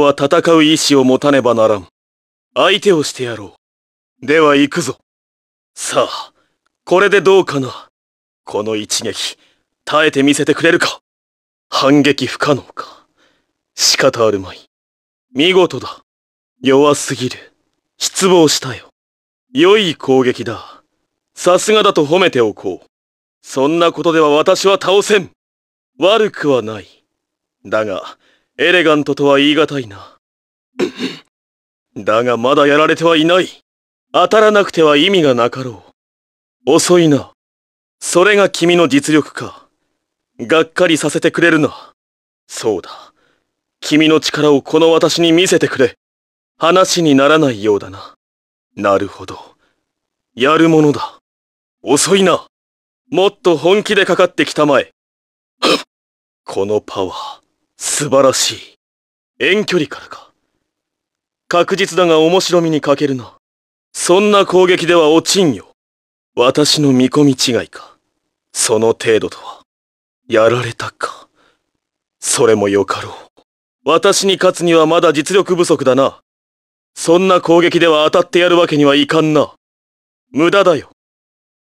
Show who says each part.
Speaker 1: は戦う意志を持たねばならん。相手をしてやろう。では行くぞ。さあ、これでどうかな。この一撃、耐えてみせてくれるか。反撃不可能か。仕方あるまい。見事だ。弱すぎる。失望したよ。良い攻撃だ。さすがだと褒めておこう。そんなことでは私は倒せん。悪くはない。だが、エレガントとは言い難いな。だがまだやられてはいない。当たらなくては意味がなかろう。遅いな。それが君の実力か。がっかりさせてくれるな。そうだ。君の力をこの私に見せてくれ。話にならないようだな。なるほど。やるものだ。遅いな。もっと本気でかかってきたまえ。このパワー。素晴らしい。遠距離からか。確実だが面白みに欠けるな。そんな攻撃では落ちんよ。私の見込み違いか。その程度とは。やられたか。それもよかろう。私に勝つにはまだ実力不足だな。そんな攻撃では当たってやるわけにはいかんな。無駄だよ。